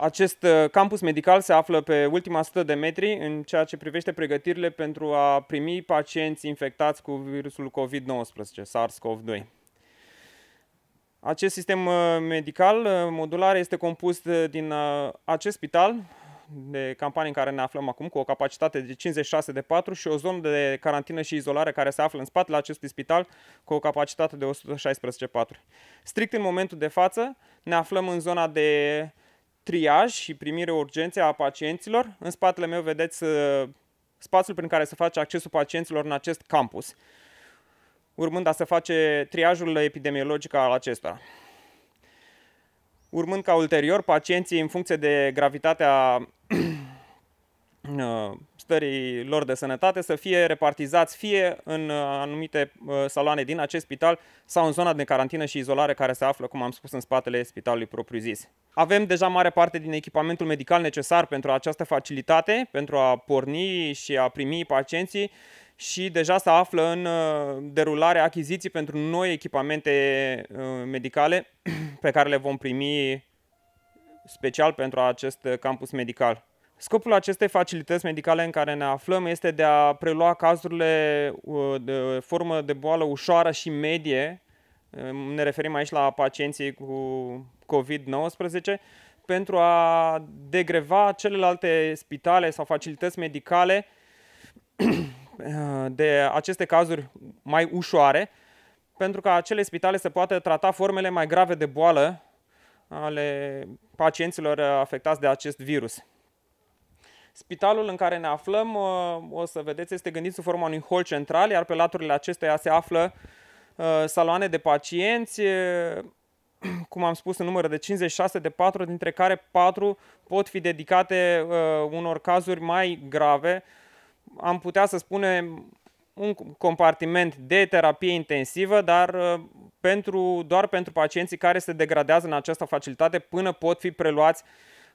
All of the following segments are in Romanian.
Acest uh, campus medical se află pe ultima 100 de metri în ceea ce privește pregătirile pentru a primi pacienți infectați cu virusul COVID-19, SARS-CoV-2. Acest sistem uh, medical uh, modular este compus din acest spital, de campanie în care ne aflăm acum, cu o capacitate de 56 de patru și o zonă de carantină și izolare care se află în spatele acestui spital, cu o capacitate de 116 4. Strict în momentul de față, ne aflăm în zona de triaj și primire urgențe a pacienților. În spatele meu vedeți uh, spațiul prin care se face accesul pacienților în acest campus, urmând a se face triajul epidemiologic al acestora. Urmând ca ulterior, pacienții, în funcție de gravitatea Uh, stării lor de sănătate să fie repartizați fie în uh, anumite uh, saloane din acest spital sau în zona de carantină și izolare care se află, cum am spus, în spatele spitalului propriu-zis. Avem deja mare parte din echipamentul medical necesar pentru această facilitate, pentru a porni și a primi pacienții și deja se află în derulare achiziții pentru noi echipamente medicale pe care le vom primi special pentru acest campus medical. Scopul acestei facilități medicale în care ne aflăm este de a prelua cazurile uh, de formă de boală ușoară și medie, uh, ne referim aici la pacienții cu COVID-19, pentru a degreva celelalte spitale sau facilități medicale uh, de aceste cazuri mai ușoare, pentru ca acele spitale să poată trata formele mai grave de boală ale pacienților afectați de acest virus. Spitalul în care ne aflăm, uh, o să vedeți, este gândit sub forma unui hol central, iar pe laturile acesteia se află uh, saloane de pacienți, uh, cum am spus, în număr de 56 de 4, dintre care 4 pot fi dedicate unor cazuri mai grave. Am putea să spunem un compartiment de terapie intensivă, dar pentru, doar pentru pacienții care se degradează în această facilitate până pot fi preluați uh,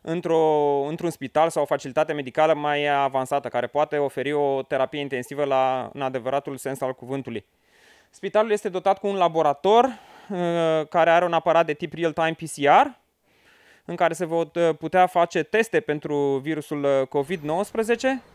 într-o, într-un spital sau o facilitate medicală mai avansată, care poate oferi o terapie intensivă la, în adevăratul sens al cuvântului. Spitalul este dotat cu un laborator uh, care are un aparat de tip real-time PCR, în care se vor uh, putea face teste pentru virusul uh, COVID-19,